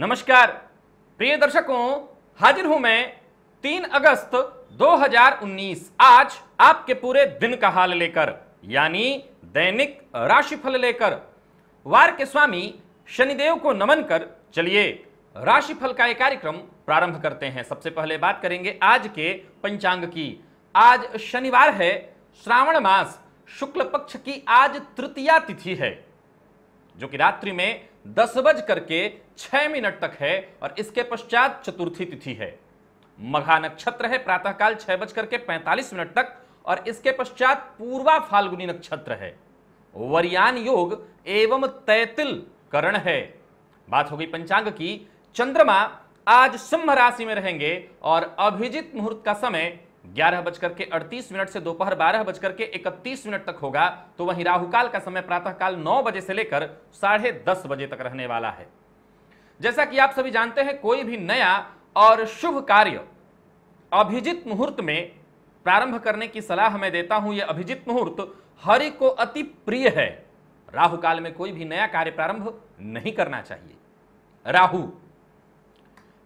नमस्कार प्रिय दर्शकों हाजिर हूं मैं तीन अगस्त 2019 आज आपके पूरे दिन का हाल लेकर यानी दैनिक राशिफल लेकर वार के स्वामी शनिदेव को नमन कर चलिए राशिफल का एक कार्यक्रम प्रारंभ करते हैं सबसे पहले बात करेंगे आज के पंचांग की आज शनिवार है श्रावण मास शुक्ल पक्ष की आज तृतीया तिथि है जो कि रात्रि में दस बज करके छह मिनट तक है और इसके पश्चात चतुर्थी तिथि है मघा नक्षत्र है प्रातःकाल छह बज करके पैंतालीस मिनट तक और इसके पश्चात पूर्वा फाल्गुनी नक्षत्र है वरियान योग एवं तैतिल करण है बात हो गई पंचांग की चंद्रमा आज सिंह राशि में रहेंगे और अभिजित मुहूर्त का समय ग्यारह बजकर के अड़तीस मिनट से दोपहर बारह बजकर के इकतीस मिनट तक होगा तो वहीं राहुकाल का समय प्रातःकाल नौ बजे से लेकर साढ़े दस बजे तक रहने वाला है जैसा कि आप सभी जानते हैं कोई भी नया और शुभ कार्य अभिजित मुहूर्त में प्रारंभ करने की सलाह मैं देता हूं यह अभिजित मुहूर्त हरि को अति प्रिय है राहु काल में कोई भी नया कार्य प्रारंभ नहीं करना चाहिए राहु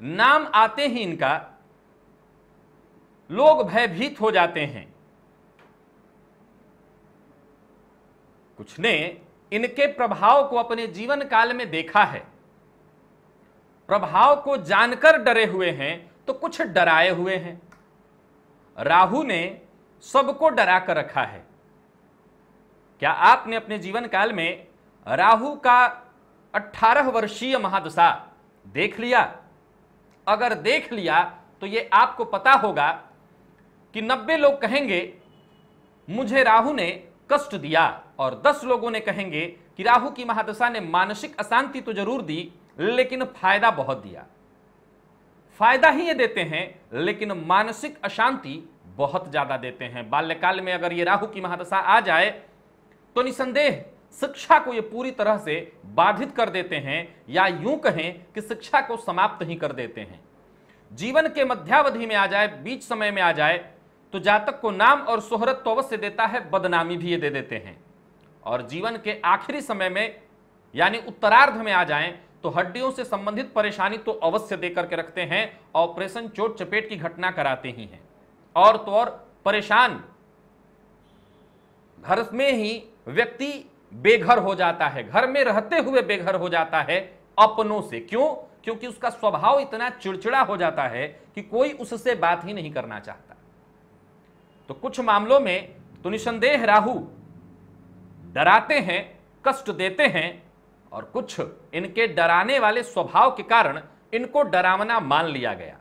नाम आते ही इनका लोग भयभीत हो जाते हैं कुछ ने इनके प्रभाव को अपने जीवन काल में देखा है प्रभाव को जानकर डरे हुए हैं तो कुछ डराए हुए हैं राहु ने सबको डरा कर रखा है क्या आपने अपने जीवन काल में राहु का 18 वर्षीय महादशा देख लिया अगर देख लिया तो यह आपको पता होगा कि 90 लोग कहेंगे मुझे राहु ने कष्ट दिया और 10 लोगों ने कहेंगे कि राहु की महादशा ने मानसिक अशांति तो जरूर दी लेकिन फायदा बहुत दिया फायदा ही ये देते हैं लेकिन मानसिक अशांति बहुत ज्यादा देते हैं बाल्यकाल में अगर ये राहु की महादशा आ जाए तो निसंदेह शिक्षा को ये पूरी तरह से बाधित कर देते हैं या यूं कहें कि शिक्षा को समाप्त ही कर देते हैं जीवन के मध्यावधि में आ जाए बीच समय में आ जाए तो जातक को नाम और शोहरत तो अवश्य देता है बदनामी भी ये दे देते हैं और जीवन के आखिरी समय में यानी उत्तरार्ध में आ जाएं तो हड्डियों से संबंधित परेशानी तो अवश्य दे करके रखते हैं ऑपरेशन चोट चपेट की घटना कराते ही हैं और तो और परेशान घर में ही व्यक्ति बेघर हो जाता है घर में रहते हुए बेघर हो जाता है अपनों से क्यों क्योंकि उसका स्वभाव इतना चिड़चिड़ा हो जाता है कि कोई उससे बात ही नहीं करना चाहता तो कुछ मामलों में तो निसंदेह राहु डराते हैं कष्ट देते हैं और कुछ इनके डराने वाले स्वभाव के कारण इनको डरावना मान लिया गया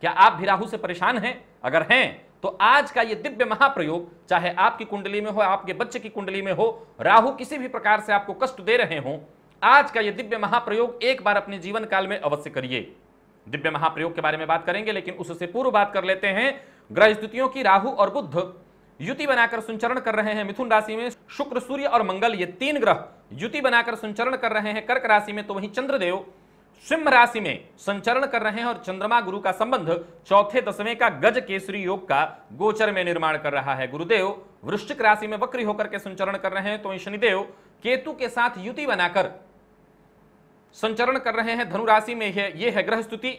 क्या आप भी राहु से परेशान हैं अगर हैं तो आज का यह दिव्य महाप्रयोग चाहे आपकी कुंडली में हो आपके बच्चे की कुंडली में हो राहु किसी भी प्रकार से आपको कष्ट दे रहे हो आज का यह दिव्य महाप्रयोग एक बार अपने जीवन काल में अवश्य करिए दिव्य महाप्रयोग के बारे में बात करेंगे लेकिन उससे पूर्व बात कर लेते हैं ग्रह स्थितियों की राहु और बुद्ध युति बनाकर संचरण कर रहे हैं मिथुन राशि में शुक्र सूर्य और मंगल ये तीन ग्रह युति बनाकर संचरण कर रहे हैं कर्क राशि में तो वहीं चंद्रदेव सिंह राशि में संचरण कर रहे हैं और चंद्रमा गुरु का संबंध चौथे दसवें का गज केसरी योग का गोचर में निर्माण कर रहा है गुरुदेव वृश्चिक राशि में वक्री होकर के संचरण कर रहे हैं तो शनिदेव केतु के साथ युति बनाकर संचरण कर रहे हैं धनु राशि में यह ये है ग्रह स्तुति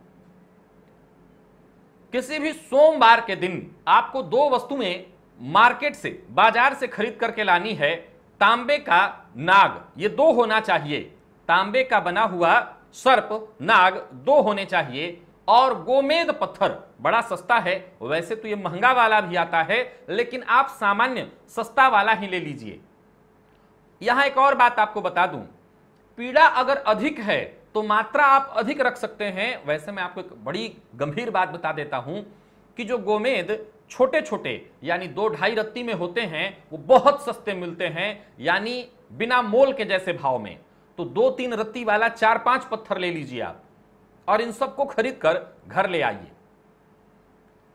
किसी भी सोमवार के दिन आपको दो वस्तुएं मार्केट से बाजार से खरीद करके लानी है तांबे का नाग ये दो होना चाहिए तांबे का बना हुआ सर्प नाग दो होने चाहिए और गोमेद पत्थर बड़ा सस्ता है वैसे तो ये महंगा वाला भी आता है लेकिन आप सामान्य सस्ता वाला ही ले लीजिए यहां एक और बात आपको बता दूं पीड़ा अगर अधिक है तो मात्रा आप अधिक रख सकते हैं वैसे मैं आपको एक बड़ी गंभीर बात बता देता हूं कि जो गोमेद छोटे छोटे यानी दो ढाई रत्ती में होते हैं वो बहुत सस्ते मिलते हैं यानी बिना मोल के जैसे भाव में तो दो तीन रत्ती वाला चार पांच पत्थर ले लीजिए आप और इन सबको खरीद कर घर ले आइए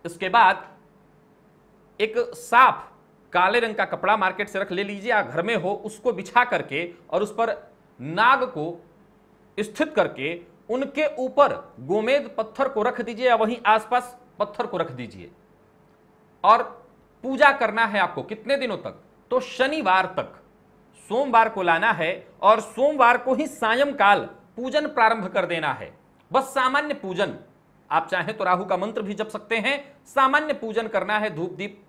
इसके बाद एक साफ काले रंग का कपड़ा मार्केट से रख ले लीजिए या घर में हो उसको बिछा करके और उस पर नाग को स्थित करके उनके ऊपर गोमेद पत्थर को रख दीजिए या वहीं आसपास पत्थर को रख दीजिए और पूजा करना है आपको कितने दिनों तक तो शनिवार तक सोमवार को लाना है और सोमवार को ही सायंकाल पूजन प्रारंभ कर देना है बस सामान्य पूजन आप चाहें तो राहु का मंत्र भी जप सकते हैं सामान्य पूजन करना है धूप दीप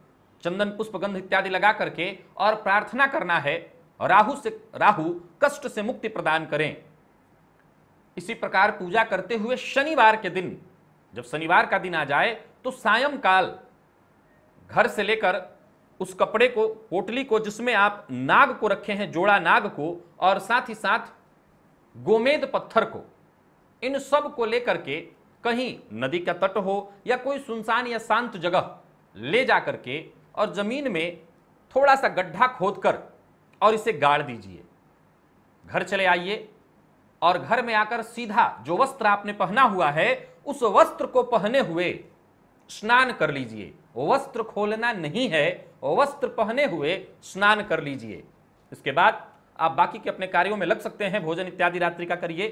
चंदन पुष्प गंध इत्यादि लगा करके और प्रार्थना करना है राहु से राहु कष्ट से मुक्ति प्रदान करें इसी प्रकार पूजा करते हुए शनिवार के दिन जब शनिवार का दिन आ जाए तो सायंकाल घर से लेकर उस कपड़े को पोटली को जिसमें आप नाग को रखे हैं जोड़ा नाग को और साथ ही साथ गोमेद पत्थर को इन सब को लेकर के कहीं नदी का तट हो या कोई सुनसान या शांत जगह ले जा करके और जमीन में थोड़ा सा गड्ढा खोदकर और इसे गाड़ दीजिए घर चले आइए और घर में आकर सीधा जो वस्त्र आपने पहना हुआ है उस वस्त्र को पहने हुए स्नान कर लीजिए वस्त्र खोलना नहीं है वस्त्र पहने हुए स्नान कर लीजिए इसके बाद आप बाकी के अपने कार्यों में लग सकते हैं भोजन इत्यादि रात्रि का करिए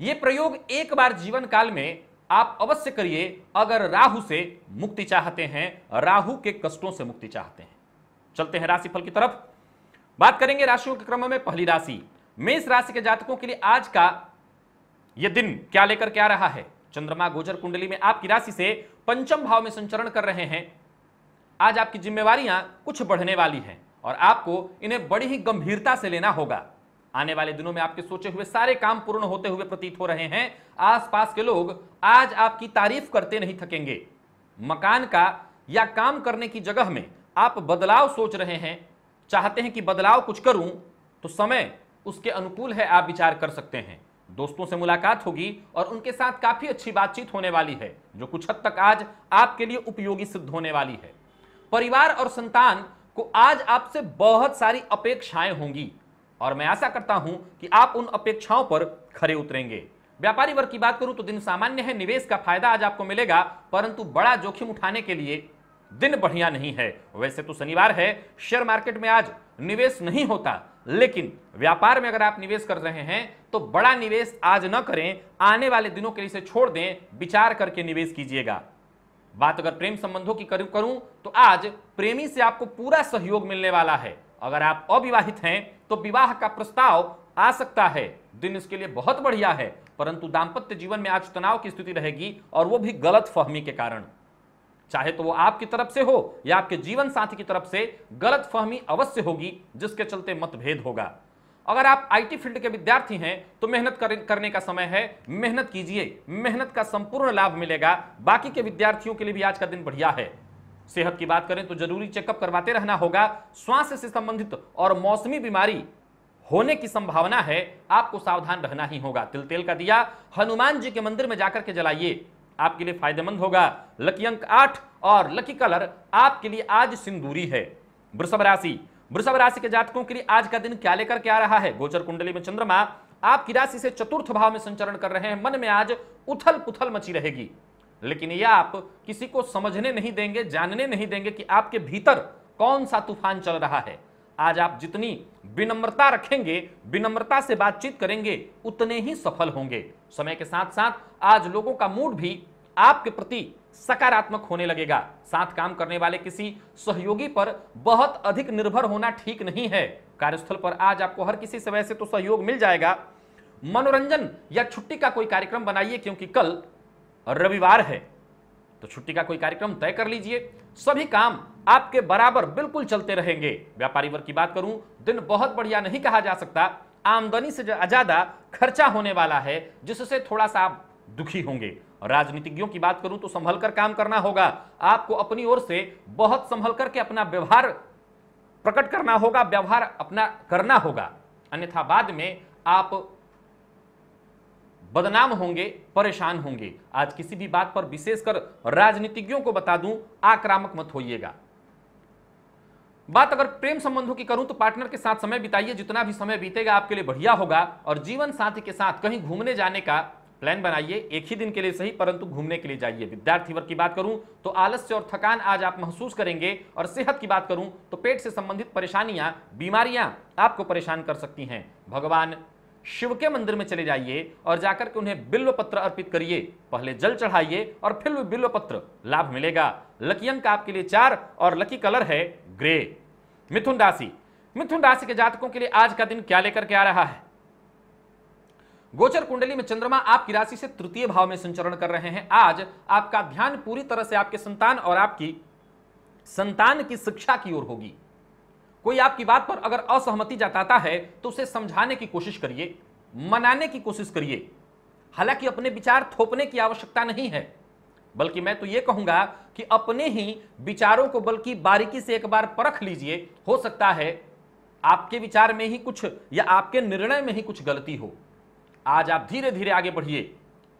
यह प्रयोग एक बार जीवन काल में आप अवश्य करिए अगर राहु से मुक्ति चाहते हैं राहु के कष्टों से मुक्ति चाहते हैं चलते हैं राशिफल की तरफ बात करेंगे राशियों के क्रम में पहली राशि मेष राशि के जातकों के लिए आज का यह दिन क्या लेकर क्या रहा है चंद्रमा गोचर कुंडली में आपकी राशि से पंचम भाव में संचरण कर रहे हैं आज आपकी जिम्मेवारियां कुछ बढ़ने वाली हैं और आपको इन्हें बड़ी ही गंभीरता से लेना होगा आने वाले दिनों में आपके सोचे हुए सारे काम पूर्ण होते हुए प्रतीत हो रहे हैं आसपास के लोग आज आपकी तारीफ करते नहीं थकेंगे मकान का या काम करने की जगह में आप बदलाव सोच रहे हैं चाहते हैं कि बदलाव कुछ करूं तो समय उसके अनुकूल है आप विचार कर सकते हैं दोस्तों से मुलाकात होगी और उनके साथ काफी अच्छी बातचीत होने वाली है जो कुछ हद तक आज आपके लिए उपयोगी सिद्ध होने वाली है परिवार और संतान को आज आपसे बहुत सारी अपेक्षाएं होंगी और मैं आशा करता हूं कि आप उन अपेक्षाओं पर खरे उतरेंगे व्यापारी वर्ग की बात करूं तो दिन सामान्य है निवेश का फायदा आज आपको मिलेगा परंतु बड़ा जोखिम उठाने के लिए दिन बढ़िया नहीं है वैसे तो शनिवार है शेयर मार्केट में आज निवेश नहीं होता लेकिन व्यापार में अगर आप निवेश कर रहे हैं तो बड़ा निवेश आज न करें आने वाले दिनों के लिए इसे छोड़ दें विचार करके निवेश कीजिएगा बात अगर प्रेम संबंधों की करूं करूं तो आज प्रेमी से आपको पूरा सहयोग मिलने वाला है अगर आप अविवाहित हैं तो विवाह का प्रस्ताव आ सकता है दिन इसके लिए बहुत बढ़िया है परंतु दाम्पत्य जीवन में आज तनाव की स्थिति रहेगी और वो भी गलत फहमी के कारण चाहे तो वो आपकी तरफ से हो या आपके जीवन साथी की तरफ से गलत फहमी अवश्य होगी जिसके चलते मतभेद होगा अगर आप आईटी फील्ड के विद्यार्थी हैं तो मेहनत करने का समय है मेहनत कीजिए मेहनत का संपूर्ण लाभ मिलेगा बाकी के विद्यार्थियों के लिए भी आज का दिन बढ़िया है सेहत की बात करें तो जरूरी चेकअप करवाते रहना होगा स्वास्थ्य से संबंधित और मौसमी बीमारी होने की संभावना है आपको सावधान रहना ही होगा तिल तेल का दिया हनुमान जी के मंदिर में जाकर के जलाइए आपके लिए फायदेमंद होगा लकी अंक आठ और लकी कलर आपके लिए आज सिंदूरी है वृषभ राशि वृषभ राशि के जातकों के लिए आज का दिन क्या लेकर के आ रहा है गोचर कुंडली में चंद्रमा आपकी राशि से चतुर्थ भाव में संचरण कर रहे हैं मन में आज उथल पुथल मची रहेगी लेकिन यह आप किसी को समझने नहीं देंगे जानने नहीं देंगे कि आपके भीतर कौन सा तूफान चल रहा है आज आप जितनी विनम्रता रखेंगे विनम्रता से बातचीत करेंगे उतने ही सफल होंगे समय के साथ साथ आज लोगों का मूड भी आपके प्रति सकारात्मक होने लगेगा साथ काम करने वाले किसी सहयोगी पर बहुत अधिक निर्भर होना ठीक नहीं है कार्यस्थल पर आज आपको हर किसी से वैसे तो सहयोग मिल जाएगा मनोरंजन या छुट्टी का कोई कार्यक्रम बनाइए क्योंकि कल रविवार है तो छुट्टी का कोई कार्यक्रम तय कर लीजिए सभी काम आपके बराबर बिल्कुल चलते रहेंगे व्यापारी वर्ग की बात करूं दिन बहुत बढ़िया नहीं कहा जा सकता आमदनी से ज्यादा खर्चा होने वाला है जिससे थोड़ा सा आप दुखी होंगे राजनीतिज्ञों की बात करूं तो संभल कर काम करना होगा आपको अपनी ओर से बहुत संभल करके अपना व्यवहार प्रकट करना होगा व्यवहार अपना करना होगा अन्यथा बाद में आप बदनाम होंगे परेशान होंगे आज किसी भी बात पर विशेषकर राजनीतिज्ञों को बता दूं आक्रामक मत होइएगा बात अगर प्रेम संबंधों की करूं तो पार्टनर के साथ समय बिताइए जितना भी समय बीतेगा आपके लिए बढ़िया होगा और जीवन साथी के साथ कहीं घूमने जाने का प्लान बनाइए एक ही दिन के लिए सही परंतु घूमने के लिए जाइए विद्यार्थी वर्ग की बात करूं तो आलस्य और थकान आज आप महसूस करेंगे और सेहत की बात करूं तो पेट से संबंधित परेशानियां बीमारियां आपको परेशान कर सकती हैं भगवान शिव के मंदिर में चले जाइए और जाकर के उन्हें बिल्व पत्र अर्पित करिए पहले जल चढ़ाइए और फिर वो बिल्व पत्र लाभ मिलेगा लकी अंक आपके लिए चार और लकी कलर है ग्रे मिथुन राशि मिथुन राशि के जातकों के लिए आज का दिन क्या लेकर के आ रहा है गोचर कुंडली में चंद्रमा आपकी राशि से तृतीय भाव में संचरण कर रहे हैं आज आपका ध्यान पूरी तरह से आपके संतान और आपकी संतान की शिक्षा की ओर होगी कोई आपकी बात पर अगर असहमति जताता है तो उसे समझाने की कोशिश करिए मनाने की कोशिश करिए हालांकि अपने विचार थोपने की आवश्यकता नहीं है बल्कि मैं तो यह कहूंगा कि अपने ही विचारों को बल्कि बारीकी से एक बार परख लीजिए हो सकता है आपके विचार में ही कुछ या आपके निर्णय में ही कुछ गलती हो आज आप धीरे धीरे आगे बढ़िए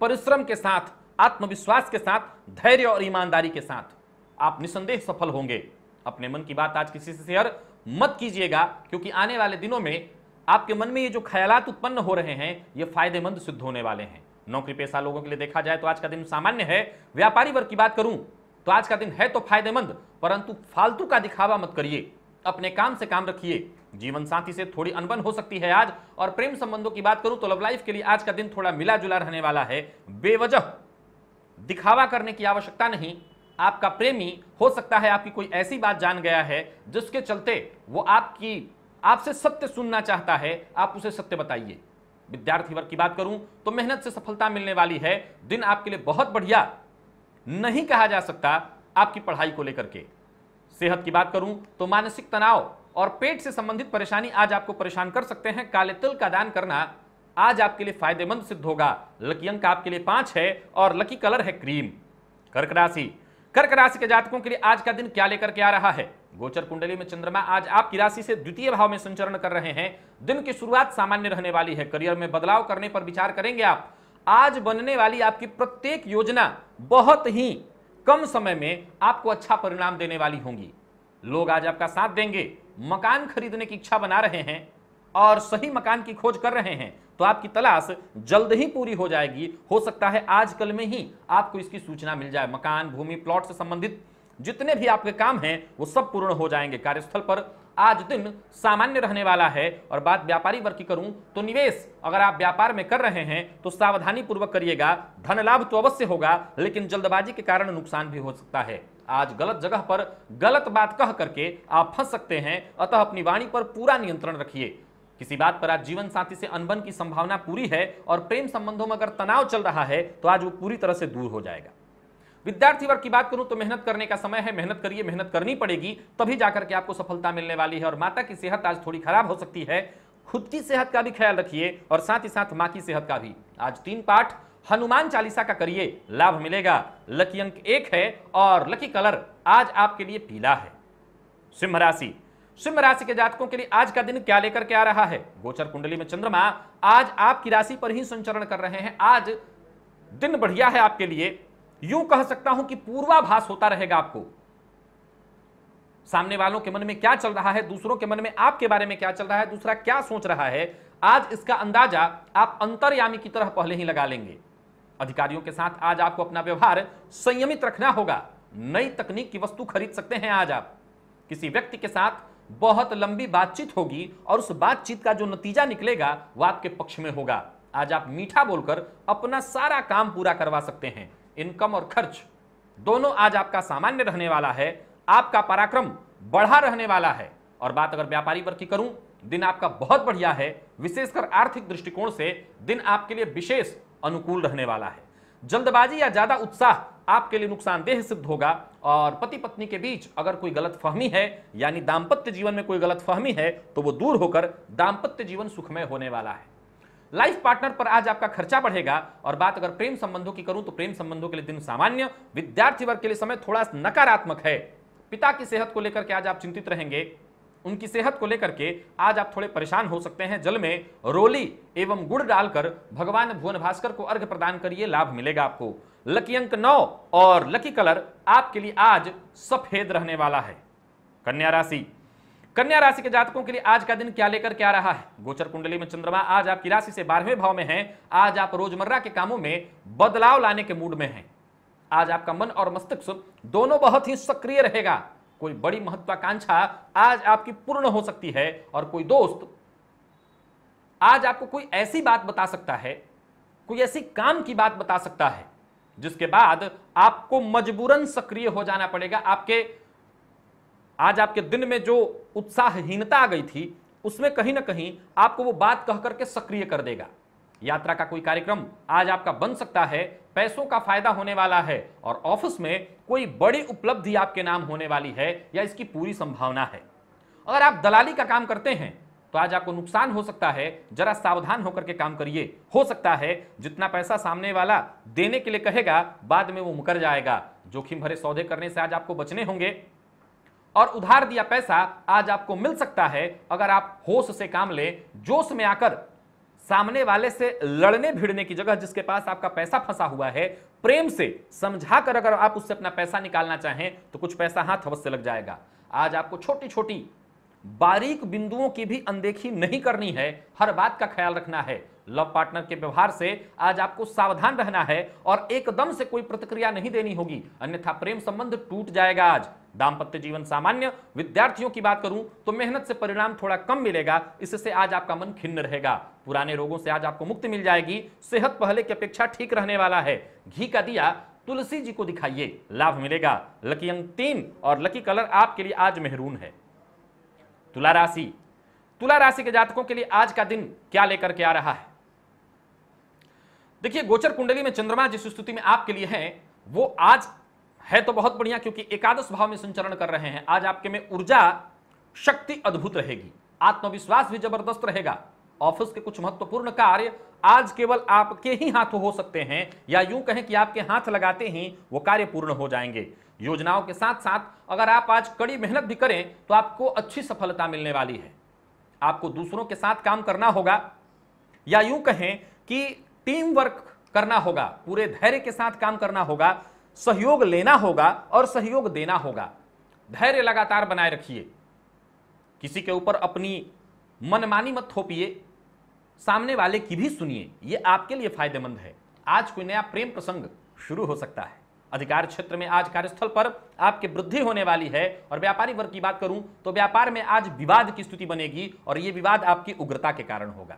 परिश्रम के साथ आत्मविश्वास के साथ धैर्य और ईमानदारी के साथ आप निसंदेह सफल होंगे अपने मन की बात आज किसी से शेयर मत कीजिएगा क्योंकि आने वाले दिनों में आपके मन में ये जो ख्यालात उत्पन्न हो रहे हैं ये फायदेमंद सिद्ध होने वाले हैं नौकरी पेशा लोगों के लिए देखा जाए तो आज का दिन सामान्य है व्यापारी वर्ग की बात करूं तो आज का दिन है तो फायदेमंद परंतु फालतू का दिखावा मत करिए अपने काम से काम रखिए जीवन साथी से थोड़ी अनबन हो सकती है आज और प्रेम संबंधों की बात करूं तो लव लाइफ के लिए आज का दिन थोड़ा मिला जुला रहने वाला है बेवजह दिखावा करने की आवश्यकता नहीं आपका प्रेमी हो सकता है आपकी कोई ऐसी बात जान गया है जिसके चलते वो आपकी आपसे सत्य सुनना चाहता है आप उसे सत्य बताइए विद्यार्थी वर्ग की बात करूं तो मेहनत से सफलता मिलने वाली है दिन आपके लिए बहुत बढ़िया नहीं कहा जा सकता आपकी पढ़ाई को लेकर के सेहत की बात करूं तो मानसिक तनाव और पेट से संबंधित परेशानी आज आपको परेशान कर सकते हैं काले तिल का दान करना आज आपके लिए फायदेमंद सिद्ध होगा लकी अंक आपके लिए पांच है और लकी कलर है क्रीम कर्क राशि कर्क राशि के जातकों के लिए आज का दिन क्या लेकर के आ रहा है गोचर कुंडली में चंद्रमा आज आपकी राशि से द्वितीय भाव में संचरण कर रहे हैं दिन की शुरुआत सामान्य रहने वाली है करियर में बदलाव करने पर विचार करेंगे आप आज बनने वाली आपकी प्रत्येक योजना बहुत ही कम समय में आपको अच्छा परिणाम देने वाली होंगी लोग आज आपका साथ देंगे मकान खरीदने की इच्छा बना रहे हैं और सही मकान की खोज कर रहे हैं तो आपकी तलाश जल्द ही पूरी हो जाएगी हो सकता है आजकल में ही आपको इसकी सूचना मिल जाए मकान भूमि प्लॉट से संबंधित जितने भी आपके काम हैं वो सब पूर्ण हो जाएंगे कार्यस्थल पर आज दिन सामान्य रहने वाला है और बात व्यापारी वर्ग की करूं तो निवेश अगर आप व्यापार में कर रहे हैं तो सावधानी पूर्वक करिएगा धन लाभ तो अवश्य होगा लेकिन जल्दबाजी के कारण नुकसान भी हो सकता है आज गलत जगह पर गलत बात कह करके आप फंस सकते हैं अतः अपनी वाणी पर पूरा नियंत्रण रखिए किसी बात पर आज जीवन साथी से अनबन की संभावना पूरी है और प्रेम संबंधों में अगर तनाव चल रहा है तो आज वो पूरी तरह से दूर हो जाएगा विद्यार्थी वर्ग की बात करूं तो मेहनत करने का समय है मेहनत करिए मेहनत करनी पड़ेगी तभी जाकर के आपको सफलता मिलने वाली है और माता की सेहत आज थोड़ी खराब हो सकती है खुद की सेहत का भी ख्याल रखिए और साथ ही साथ माँ की सेहत का भी आज तीन पाठ हनुमान चालीसा का करिए लाभ मिलेगा लकी अंक एक है और लकी कलर आज आपके लिए पीला है सिंह राशि सिंह राशि के जातकों के लिए आज का दिन क्या लेकर के आ रहा है गोचर कुंडली में चंद्रमा आज आपकी राशि पर ही संचरण कर रहे हैं आज दिन बढ़िया है आपके लिए यूं कह सकता हूं कि पूर्वाभास होता रहेगा आपको सामने वालों के मन में क्या चल रहा है दूसरों के मन में आपके बारे में क्या चल रहा है दूसरा क्या सोच रहा है आज इसका अंदाजा आप अंतर्यामी की तरह पहले ही लगा लेंगे अधिकारियों के साथ आज आपको अपना व्यवहार संयमित रखना होगा नई तकनीक की वस्तु खरीद सकते हैं आज आप किसी व्यक्ति के साथ बहुत लंबी बातचीत होगी और उस बातचीत का जो नतीजा निकलेगा वह आपके पक्ष में होगा आज आप मीठा बोलकर अपना सारा काम पूरा करवा सकते हैं इनकम और खर्च दोनों आज आपका सामान्य रहने वाला है आपका पराक्रम बढ़ा रहने वाला है और बात अगर व्यापारी वर्ग की करूं दिन आपका बहुत बढ़िया है विशेषकर आर्थिक दृष्टिकोण से दिन आपके लिए विशेष अनुकूल रहने वाला है जल्दबाजी या ज्यादा उत्साह आपके लिए नुकसानदेह सिद्ध होगा और पति पत्नी के बीच अगर कोई गलत फहमी है यानी दाम्पत्य जीवन में कोई गलत फहमी है तो वो दूर होकर दाम्पत्य जीवन सुखमय होने वाला है लाइफ पार्टनर पर आज आपका खर्चा बढ़ेगा और बात अगर प्रेम संबंधों की करूं तो प्रेम संबंधों के लिए दिन सामान्य विद्यार्थी वर्ग के लिए समय थोड़ा नकारात्मक है पिता की सेहत को लेकर के आज आप चिंतित रहेंगे उनकी सेहत को लेकर के आज आप थोड़े परेशान हो सकते हैं जल में रोली एवं गुड़ डालकर भगवान भुवन भास्कर को अर्घ प्रदान करिए लाभ मिलेगा आपको लकी अंक नौ और लकी कलर आपके लिए आज सफेद रहने वाला है कन्या राशि कन्या राशि के जातकों के लिए आज का दिन क्या लेकर क्या रहा है गोचर कुंडली में चंद्रमा आज आपकी राशि से बारहवें भाव में है आज आप रोजमर्रा के कामों में बदलाव लाने के मूड में हैं आज आपका मन और मस्तिष्क दोनों बहुत ही सक्रिय रहेगा कोई बड़ी महत्वाकांक्षा आज आपकी पूर्ण हो सकती है और कोई दोस्त आज आपको कोई ऐसी बात बता सकता है कोई ऐसी काम की बात बता सकता है जिसके बाद आपको मजबूरन सक्रिय हो जाना पड़ेगा आपके आज आपके दिन में जो उत्साहहीनता आ गई थी उसमें कहीं ना कहीं आपको वो बात कह करके सक्रिय कर देगा यात्रा का कोई कार्यक्रम आज आपका बन सकता है पैसों का फायदा होने वाला है और ऑफिस में कोई बड़ी उपलब्धि आपके नाम होने वाली है या इसकी पूरी संभावना है अगर आप दलाली का काम करते हैं तो आज आपको नुकसान हो सकता है जरा सावधान होकर के काम करिए हो सकता है जितना पैसा सामने वाला देने के लिए कहेगा बाद में वो मुकर जाएगा जोखिम भरे सौदे करने से आज आपको बचने होंगे और उधार दिया पैसा आज आपको मिल सकता है अगर आप होश से काम लें जोश में आकर सामने वाले से लड़ने भिड़ने की जगह जिसके पास आपका पैसा फंसा हुआ है प्रेम से समझा कर अगर आप उससे अपना पैसा निकालना चाहें तो कुछ पैसा हाथ अवश्य लग जाएगा आज आपको छोटी छोटी बारीक बिंदुओं की भी अनदेखी नहीं करनी है हर बात का ख्याल रखना है लव पार्टनर के व्यवहार से आज आपको सावधान रहना है और एकदम से कोई प्रतिक्रिया नहीं देनी होगी अन्यथा प्रेम संबंध टूट जाएगा आज दाम्पत्य जीवन सामान्य विद्यार्थियों की बात करूं तो मेहनत से परिणाम थोड़ा कम मिलेगा इससे आज आपका मन खिन्न रहेगा पुराने रोगों से आज आपको मुक्ति मिल जाएगी सेहत पहले की अपेक्षा ठीक रहने वाला है घी का दिया तुलसी जी को दिखाइए लाभ मिलेगा लकी अंक तीन और लकी कलर आपके लिए आज मेहरून है तुला राशि तुला राशि के जातकों के लिए आज का दिन क्या लेकर के आ रहा है देखिए गोचर कुंडली में चंद्रमा जिस स्थिति में आपके लिए है वो आज है तो बहुत बढ़िया क्योंकि एकादश भाव में संचरण कर रहे हैं आज आपके में ऊर्जा शक्ति अद्भुत रहेगी आत्मविश्वास भी जबरदस्त रहेगा ऑफिस के कुछ महत्वपूर्ण कार्य आज केवल आपके ही हाथों हो सकते हैं या यूं कहें कि आपके हाथ लगाते ही वो कार्य पूर्ण हो जाएंगे योजनाओं के साथ साथ अगर आप आज कड़ी मेहनत भी करें तो आपको अच्छी सफलता मिलने वाली है आपको दूसरों के साथ काम करना होगा या यूं कहें कि टीम वर्क करना होगा पूरे धैर्य के साथ काम करना होगा सहयोग लेना होगा और सहयोग देना होगा धैर्य लगातार बनाए रखिए किसी के ऊपर अपनी मनमानी मत थोपिए सामने वाले की भी सुनिए यह आपके लिए फायदेमंद है आज कोई नया प्रेम प्रसंग शुरू हो सकता है अधिकार क्षेत्र में आज कार्यस्थल पर आपके वृद्धि होने वाली है और व्यापारी वर्ग की बात करूं तो व्यापार में आज विवाद की स्थिति बनेगी और ये विवाद आपकी उग्रता के कारण होगा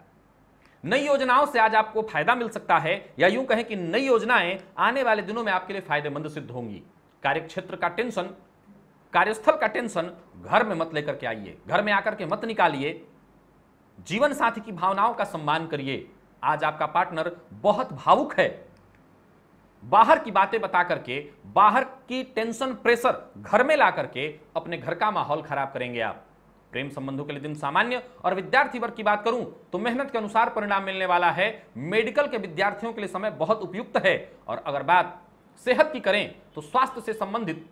नई योजनाओं से आज आपको फायदा मिल सकता है या यूं कहें कि नई योजनाएं आने वाले दिनों में आपके लिए फायदेमंद सिद्ध होंगी कार्यक्षेत्र का टेंशन कार्यस्थल का टेंशन घर में मत लेकर के आइए घर में आकर के मत निकालिए जीवन साथी की भावनाओं का सम्मान करिए आज आपका पार्टनर बहुत भावुक है बाहर की बातें बता करके बाहर की टेंशन प्रेशर घर में ला करके अपने घर का माहौल खराब करेंगे आप प्रेम संबंधों के लिए दिन सामान्य और विद्यार्थी वर्ग की बात करूं तो मेहनत के अनुसार परिणाम मिलने वाला है मेडिकल के विद्यार्थियों के लिए समय बहुत उपयुक्त है और अगर बात सेहत की करें तो स्वास्थ्य से संबंधित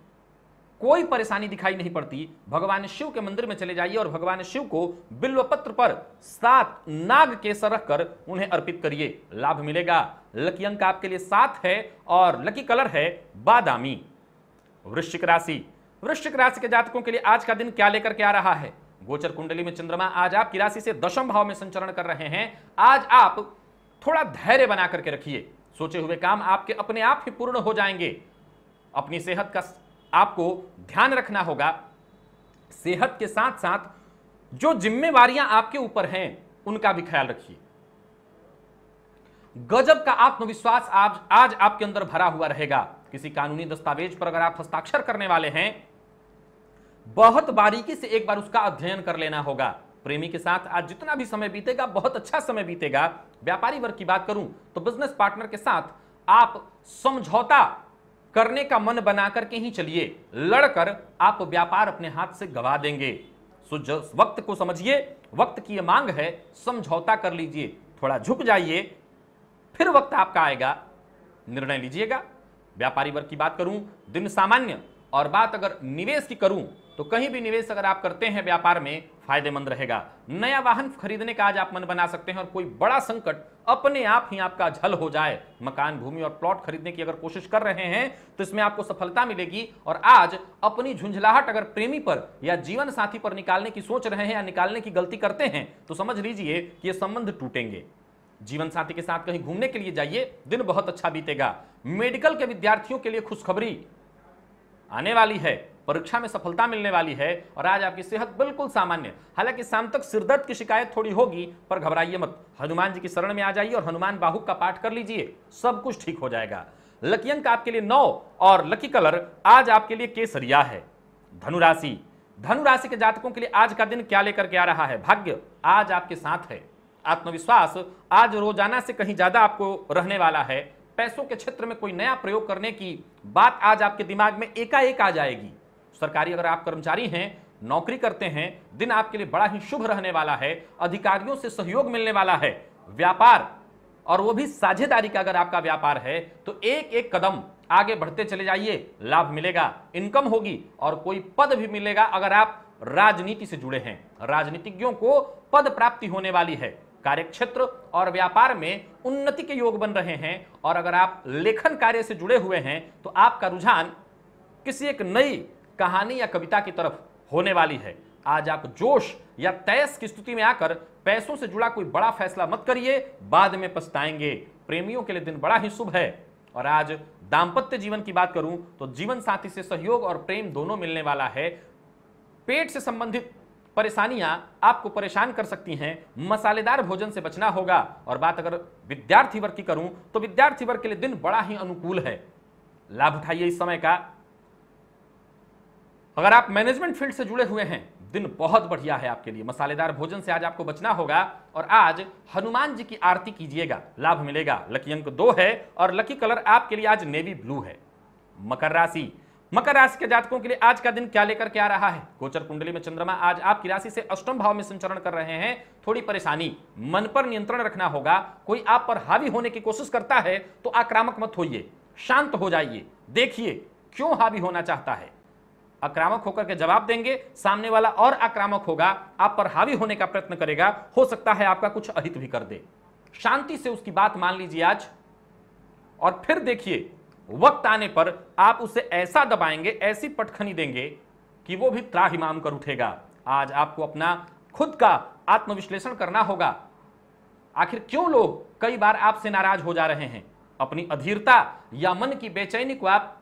कोई परेशानी दिखाई नहीं पड़ती भगवान शिव के मंदिर में चले जाइए और भगवान शिव को बिल्व पत्र पर सात नाग केसर रखकर उन्हें अर्पित करिए लाभ मिलेगा लकी अंक आपके लिए सात है और लकी कलर है बादामी वृश्चिक राशि वृश्चिक राशि के जातकों के लिए आज का दिन क्या लेकर के आ रहा है गोचर कुंडली में चंद्रमा आज आपकी राशि से दशम भाव में संचरण कर रहे हैं आज आप थोड़ा धैर्य बना करके रखिए सोचे हुए काम आपके अपने आप ही पूर्ण हो जाएंगे अपनी सेहत का आपको ध्यान रखना होगा सेहत के साथ साथ जो जिम्मेवारियां आपके ऊपर हैं उनका भी ख्याल रखिए गजब का आत्मविश्वास आज आज आपके अंदर भरा हुआ रहेगा किसी कानूनी दस्तावेज पर अगर आप हस्ताक्षर करने वाले हैं बहुत बारीकी से एक बार उसका अध्ययन कर लेना होगा प्रेमी के साथ आज जितना भी समय बीतेगा बहुत अच्छा समय बीतेगा व्यापारी वर्ग की बात करूं तो बिजनेस पार्टनर के साथ आप समझौता करने का मन बना करके ही चलिए लड़कर आप व्यापार अपने हाथ से गवा देंगे सो वक्त को समझिए वक्त की मांग है समझौता कर लीजिए थोड़ा झुक जाइए फिर वक्त आपका आएगा निर्णय लीजिएगा व्यापारी वर्ग की बात करूं दिन सामान्य और बात अगर निवेश की करूं तो कहीं भी निवेश अगर आप करते हैं व्यापार में फायदेमंद रहेगा नया वाहन खरीदने का आज आप मन बना सकते हैं और कोई बड़ा संकट अपने आप ही आपका झल हो जाए मकान भूमि और प्लॉट खरीदने की अगर कोशिश कर रहे हैं तो इसमें आपको सफलता मिलेगी और आज अपनी झुंझलाहट अगर प्रेमी पर या जीवन साथी पर निकालने की सोच रहे हैं या निकालने की गलती करते हैं तो समझ लीजिए कि ये संबंध टूटेंगे जीवन साथी के साथ कहीं घूमने के लिए जाइए दिन बहुत अच्छा बीतेगा मेडिकल के विद्यार्थियों के लिए खुशखबरी आने वाली है परीक्षा में सफलता मिलने वाली है और आज आपकी सेहत बिल्कुल सामान्य हालांकि शाम तक सिरदर्द की शिकायत थोड़ी होगी पर घबराइए मत हनुमान जी की शरण में आ जाइए और हनुमान बाहुक का पाठ कर लीजिए सब कुछ ठीक हो जाएगा लकी अंक आपके लिए नौ और लकी कलर आज आपके लिए केसरिया है धनुराशि धनुराशि के जातकों के लिए आज का दिन क्या लेकर के आ रहा है भाग्य आज आपके साथ है आत्मविश्वास आज रोजाना से कहीं ज्यादा आपको रहने वाला है पैसों के क्षेत्र में कोई नया प्रयोग करने की बात आज आपके दिमाग में एकाएक आ जाएगी सरकारी अगर आप कर्मचारी हैं नौकरी करते हैं दिन आपके लिए बड़ा ही शुभ रहने वाला है अधिकारियों से सहयोग मिलने वाला है व्यापार और वो भी साझेदारी का अगर आपका व्यापार है तो एक एक कदम आगे बढ़ते चले जाइए लाभ मिलेगा इनकम होगी और कोई पद भी मिलेगा अगर आप राजनीति से जुड़े हैं राजनीतिज्ञों को पद प्राप्ति होने वाली है कार्यक्षेत्र और व्यापार में उन्नति के योग बन रहे हैं और अगर आप लेखन कार्य से जुड़े हुए हैं तो आपका रुझान किसी एक नई कहानी या कविता की तरफ होने वाली है आज आप जोश या तैस की स्थिति में आकर पैसों से जुड़ा कोई बड़ा फैसला मत करिए बाद में पछताएंगे प्रेमियों के लिए दिन बड़ा ही शुभ है और आज दाम्पत्य जीवन की बात करूं तो जीवन साथी से सहयोग और प्रेम दोनों मिलने वाला है पेट से संबंधित परेशानियां आपको परेशान कर सकती हैं मसालेदार भोजन से बचना होगा और बात अगर विद्यार्थी वर्ग की करूं तो विद्यार्थी वर्ग के लिए दिन बड़ा ही अनुकूल है लाभ उठाइए इस समय का अगर आप मैनेजमेंट फील्ड से जुड़े हुए हैं दिन बहुत बढ़िया है आपके लिए मसालेदार भोजन से आज आपको बचना होगा और आज हनुमान जी की आरती कीजिएगा लाभ मिलेगा लकी अंक दो है और लकी कलर आपके लिए आज नेवी ब्लू है मकर राशि मकर राशि के जातकों के लिए आज का दिन क्या लेकर के आ रहा है गोचर कुंडली में चंद्रमा आज आपकी राशि से अष्टम भाव में संचरण कर रहे हैं थोड़ी परेशानी मन पर नियंत्रण रखना होगा कोई आप पर हावी होने की कोशिश करता है तो आक्रामक मत होइए शांत हो जाइए देखिए क्यों हावी होना चाहता है आक्रामक होकर के जवाब देंगे सामने वाला और आक्रामक होगा आप पर हावी होने का प्रयत्न करेगा हो सकता है आपका कुछ अहित भी कर दे शांति से उसकी बात मान लीजिए आज और फिर देखिए वक्त आने पर आप उसे ऐसा दबाएंगे ऐसी पटखनी देंगे कि वो भी त्राहिमाम कर उठेगा आज आपको अपना खुद का आत्मविश्लेषण करना होगा आखिर क्यों लोग कई बार आपसे नाराज हो जा रहे हैं अपनी अधीरता या मन की बेचैनी को आप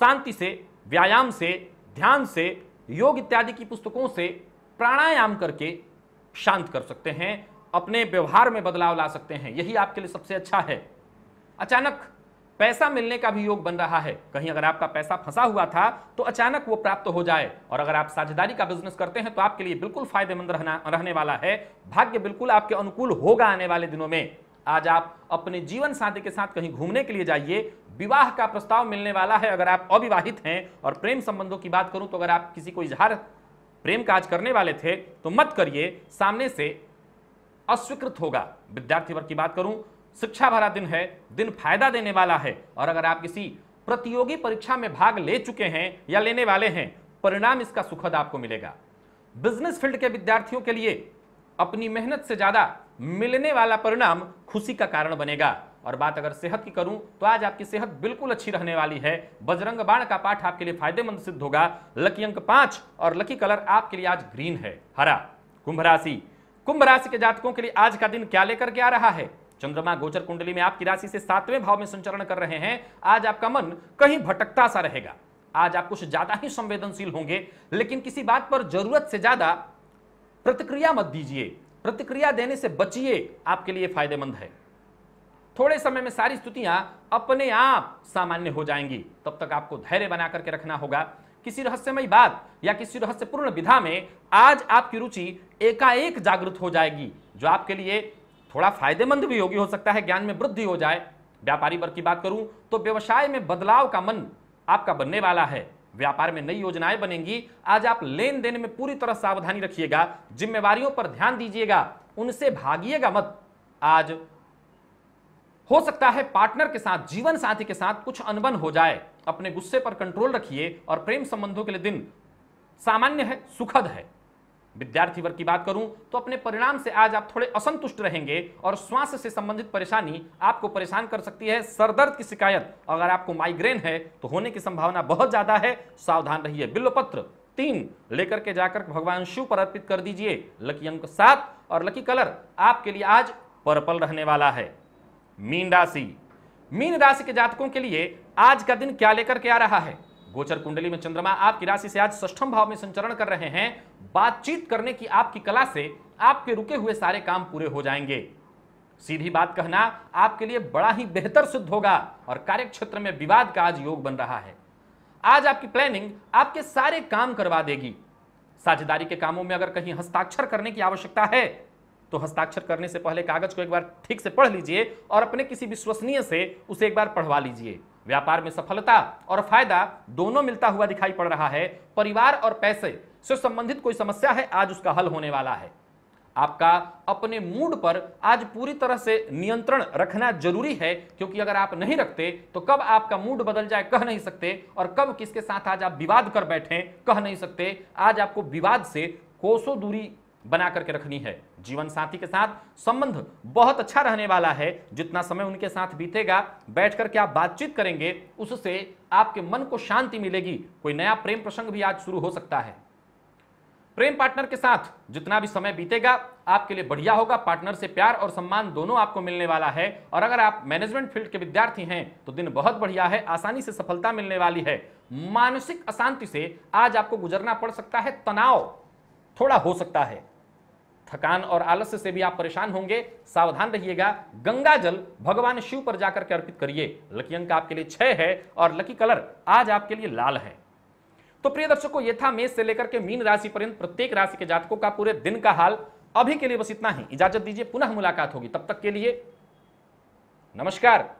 शांति से व्यायाम से ध्यान से योग इत्यादि की पुस्तकों से प्राणायाम करके शांत कर सकते हैं अपने व्यवहार में बदलाव ला सकते हैं यही आपके लिए सबसे अच्छा है अचानक पैसा मिलने का भी योग बन रहा है कहीं अगर आपका पैसा फंसा हुआ था तो अचानक वो प्राप्त हो जाए और अगर आप साझेदारी का बिजनेस करते हैं तो आपके लिए बिल्कुल फायदेमंद रहना रहने वाला है भाग्य बिल्कुल आपके अनुकूल होगा आने वाले दिनों में आज आप अपने जीवन साथी के साथ कहीं घूमने के लिए जाइए विवाह का प्रस्ताव मिलने वाला है अगर आप अविवाहित हैं और प्रेम संबंधों की बात करूं तो अगर आप किसी को इजहार प्रेम काज करने वाले थे तो मत करिए सामने से अस्वीकृत होगा विद्यार्थी वर्ग की बात करूं शिक्षा भरा दिन है दिन फायदा देने वाला है और अगर आप किसी प्रतियोगी परीक्षा में भाग ले चुके हैं या लेने वाले हैं परिणाम इसका सुखद आपको मिलेगा बिजनेस फील्ड के विद्यार्थियों के लिए अपनी मेहनत से ज़्यादा मिलने वाला परिणाम खुशी का कारण बनेगा और बात अगर सेहत की करूं तो आज आपकी सेहत बिल्कुल अच्छी रहने वाली है बजरंग बाण का पाठ आपके लिए फायदेमंद सिद्ध होगा लकी अंक पांच और लकी कलर आपके लिए आज ग्रीन है हरा कुंभ राशि कुंभ राशि के जातकों के लिए आज का दिन क्या लेकर के आ रहा है चंद्रमा गोचर कुंडली में आपकी राशि से सातवें भाव में संचरण कर रहे हैं आज आपका मन कहीं भटकता सा रहेगा आज आप कुछ ज्यादा ही संवेदनशील होंगे लेकिन किसी बात पर जरूरत से ज्यादा प्रतिक्रिया मत दीजिए प्रतिक्रिया देने से बचिए आपके लिए फायदेमंद है थोड़े समय में सारी स्तुतियां अपने आप सामान्य हो जाएंगी तब तक आपको धैर्य बना करके रखना होगा किसी रहस्यमय बात या किसी रहस्यपूर्ण विधा में आज आपकी रुचि एकाएक जागृत हो जाएगी जो आपके लिए थोड़ा फायदेमंद भी होगी हो सकता है ज्ञान में वृद्धि हो जाए व्यापारी वर्ग की बात करूं तो व्यवसाय में बदलाव का मन आपका बनने वाला है व्यापार में नई योजनाएं बनेंगी आज आप लेन देन में पूरी तरह सावधानी रखिएगा जिम्मेवारियों पर ध्यान दीजिएगा उनसे भागिएगा मत आज हो सकता है पार्टनर के साथ जीवन साथी के साथ कुछ अनबन हो जाए अपने गुस्से पर कंट्रोल रखिए और प्रेम संबंधों के लिए दिन सामान्य है सुखद है विद्यार्थी वर्ग की बात करूं तो अपने परिणाम से आज आप थोड़े असंतुष्ट रहेंगे और श्वास से संबंधित परेशानी आपको परेशान कर सकती है सरदर्द की शिकायत अगर आपको माइग्रेन है तो होने की संभावना बहुत ज्यादा है सावधान रहिए बिल्वपत्र तीन लेकर के जाकर भगवान शिव पर अर्पित कर दीजिए लकी अंक सात और लकी कलर आपके लिए आज पर्पल रहने वाला है मीन राशि मीन राशि के जातकों के लिए आज का दिन क्या लेकर के आ रहा है गोचर कुंडली में चंद्रमा आपकी राशि से आज सष्टम भाव में संचरण कर रहे हैं बातचीत करने की आपकी कला से आपके रुके हुए सारे काम पूरे हो जाएंगे सीधी बात कहना आपके लिए बड़ा ही बेहतर सिद्ध होगा और कार्य क्षेत्र में विवाद का आज योग बन रहा है आज आपकी प्लानिंग आपके सारे काम करवा देगी साझेदारी के कामों में अगर कहीं हस्ताक्षर करने की आवश्यकता है तो हस्ताक्षर करने से पहले कागज को एक बार ठीक से पढ़ लीजिए और अपने किसी विश्वसनीय से उसे एक बार पढ़वा लीजिए व्यापार में सफलता और फायदा दोनों मिलता हुआ दिखाई पड़ रहा है परिवार और पैसे से संबंधित कोई समस्या है आज उसका हल होने वाला है आपका अपने मूड पर आज पूरी तरह से नियंत्रण रखना जरूरी है क्योंकि अगर आप नहीं रखते तो कब आपका मूड बदल जाए कह नहीं सकते और कब किसके साथ आज आप विवाद कर बैठे कह नहीं सकते आज आपको विवाद से कोसों दूरी बना करके रखनी है जीवन साथी के साथ संबंध बहुत अच्छा रहने वाला है जितना समय उनके साथ बीतेगा बैठ करके आप बातचीत करेंगे उससे आपके मन को शांति मिलेगी कोई नया प्रेम प्रसंग भी आज शुरू हो सकता है प्रेम पार्टनर के साथ जितना भी समय बीतेगा आपके लिए बढ़िया होगा पार्टनर से प्यार और सम्मान दोनों आपको मिलने वाला है और अगर आप मैनेजमेंट फील्ड के विद्यार्थी हैं तो दिन बहुत बढ़िया है आसानी से सफलता मिलने वाली है मानसिक अशांति से आज आपको गुजरना पड़ सकता है तनाव थोड़ा हो सकता है थकान और आलस्य से भी आप परेशान होंगे सावधान रहिएगा गंगा जल भगवान शिव पर जाकर के अर्पित करिए लकी अंक आपके लिए छह है और लकी कलर आज आपके लिए लाल है तो प्रिय दर्शकों ये था मेष से लेकर के मीन राशि पर्यंत प्रत्येक राशि के जातकों का पूरे दिन का हाल अभी के लिए बस इतना ही इजाजत दीजिए पुनः मुलाकात होगी तब तक के लिए नमस्कार